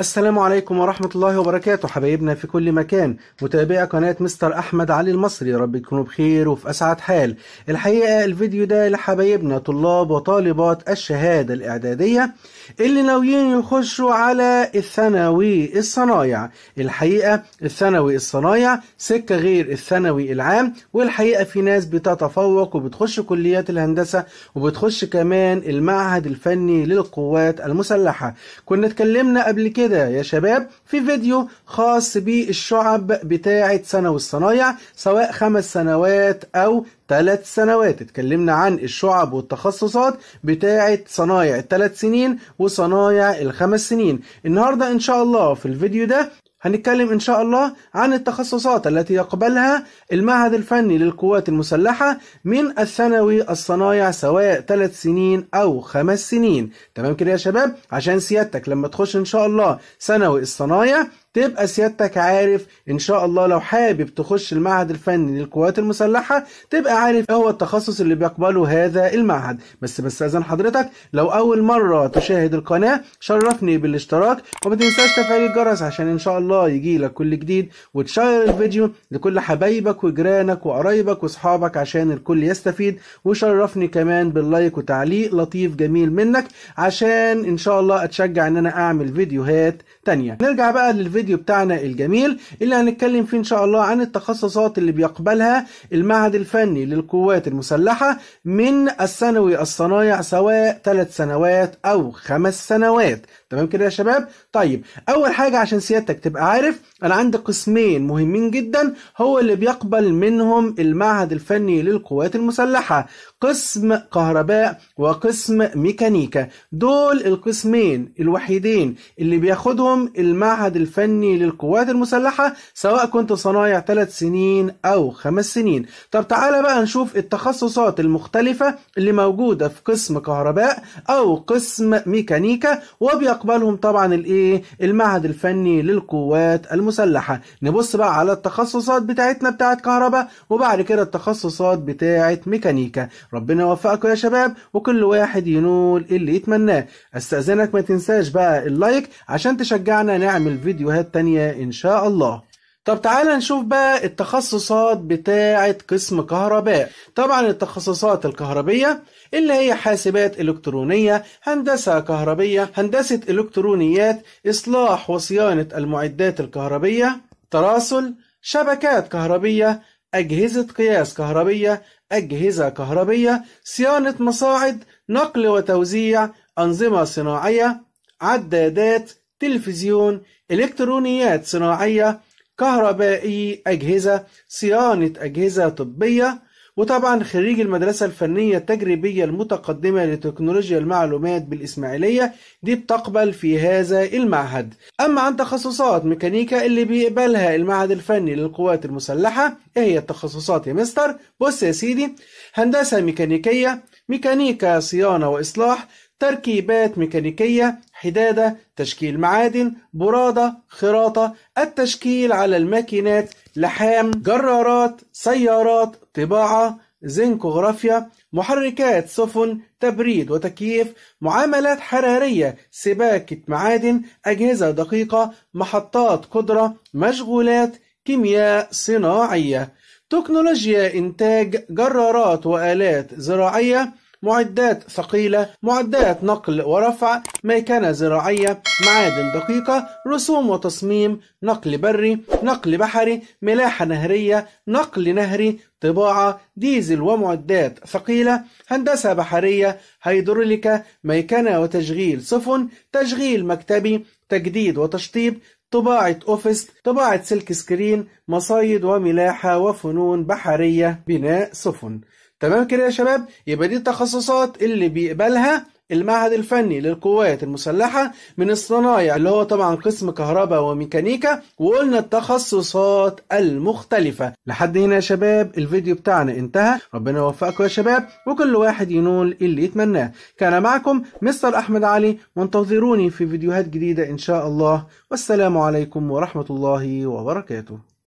السلام عليكم ورحمة الله وبركاته حبايبنا في كل مكان متابعي قناة مستر أحمد علي المصري رب تكونوا بخير وفي أسعد حال الحقيقة الفيديو ده لحبايبنا طلاب وطالبات الشهادة الإعدادية اللي ناويين يخشوا على الثانوي الصنايع الحقيقة الثانوي الصنايع سكة غير الثانوي العام والحقيقة في ناس بتتفوق وبتخش كليات الهندسة وبتخش كمان المعهد الفني للقوات المسلحة كنا اتكلمنا قبل كده كده يا شباب في فيديو خاص بالشعب بتاعة ثانوي الصنايع سواء خمس سنوات أو ثلاث سنوات اتكلمنا عن الشعب والتخصصات بتاعة صنايع الثلاث سنين وصنايع الخمس سنين النهاردة إن شاء الله في الفيديو ده هنتكلم إن شاء الله عن التخصصات التي يقبلها المعهد الفني للقوات المسلحة من الثانوي الصنايع سواء ثلاث سنين أو خمس سنين تمام كده يا شباب عشان سيادتك لما تخش إن شاء الله ثانوي الصنايع تبقى سيادتك عارف ان شاء الله لو حابب تخش المعهد الفني للقوات المسلحه تبقى عارف ايه هو التخصص اللي بيقبله هذا المعهد بس بستاذن حضرتك لو اول مره تشاهد القناه شرفني بالاشتراك وما تنساش تفعيل الجرس عشان ان شاء الله يجي لك كل جديد وتشير الفيديو لكل حبايبك وجيرانك وقرايبك واصحابك عشان الكل يستفيد وشرفني كمان باللايك وتعليق لطيف جميل منك عشان ان شاء الله اتشجع ان انا اعمل فيديوهات تانية نرجع بقى للفيديو الفيديو بتاعنا الجميل اللي هنتكلم فيه ان شاء الله عن التخصصات اللي بيقبلها المعهد الفني للقوات المسلحة من الثانوي الصنايع سواء ثلاث سنوات او خمس سنوات تمام كده يا شباب طيب اول حاجة عشان سيادتك تبقى عارف انا عندي قسمين مهمين جدا هو اللي بيقبل منهم المعهد الفني للقوات المسلحة قسم كهرباء وقسم ميكانيكا دول القسمين الوحيدين اللي بياخدهم المعهد الفني للقوات المسلحة سواء كنت صنايع ثلاث سنين أو خمس سنين طب تعالى بقى نشوف التخصصات المختلفة اللي موجودة في قسم كهرباء أو قسم ميكانيكا وبيقبلهم طبعا الإيه المعهد الفني للقوات المسلحة نبص بقى على التخصصات بتاعتنا بتاعت كهرباء وبعد كده التخصصات بتاعت ميكانيكا ربنا يوفقكم يا شباب وكل واحد ينول اللي يتمناه استأذنك ما تنساش بقى اللايك عشان تشجعنا نعمل فيديوهات تانية ان شاء الله طب تعالى نشوف بقى التخصصات بتاعة قسم كهرباء طبعا التخصصات الكهربية اللي هي حاسبات إلكترونية هندسة كهربية هندسة إلكترونيات إصلاح وصيانة المعدات الكهربية تراسل شبكات كهربية أجهزة قياس كهربية أجهزة كهربية صيانة مصاعد نقل وتوزيع أنظمة صناعية عدادات تلفزيون إلكترونيات صناعية كهربائي أجهزة صيانة أجهزة طبية وطبعا خريج المدرسة الفنية التجريبية المتقدمة لتكنولوجيا المعلومات بالإسماعيلية دي بتقبل في هذا المعهد أما عن تخصصات ميكانيكا اللي بيقبلها المعهد الفني للقوات المسلحة إيه هي التخصصات يا مستر بص يا سيدي هندسة ميكانيكية ميكانيكا صيانة وإصلاح تركيبات ميكانيكية حدادة تشكيل معادن برادة خراطة التشكيل على الماكينات لحام جرارات سيارات طباعة زنكوغرافيا محركات سفن تبريد وتكييف معاملات حرارية سباكة معادن أجهزة دقيقة محطات قدرة مشغولات كيمياء صناعية تكنولوجيا إنتاج جرارات وآلات زراعية معدات ثقيلة معدات نقل ورفع ميكنة زراعية معادن دقيقة رسوم وتصميم نقل بري نقل بحري ملاحة نهرية نقل نهري طباعة ديزل ومعدات ثقيلة هندسة بحرية هيدروليكا ميكنة وتشغيل سفن تشغيل مكتبي تجديد وتشطيب طباعة أوفيس طباعة سلك سكرين مصايد وملاحة وفنون بحرية بناء سفن تمام كده يا شباب يبقى دي التخصصات اللي بيقبلها المعهد الفني للقوات المسلحة من الصنايع اللي هو طبعا قسم كهرباء وميكانيكا وقلنا التخصصات المختلفة لحد هنا يا شباب الفيديو بتاعنا انتهى ربنا يوفقكم يا شباب وكل واحد ينول اللي يتمناه كان معكم مستر أحمد علي وانتظروني في فيديوهات جديدة إن شاء الله والسلام عليكم ورحمة الله وبركاته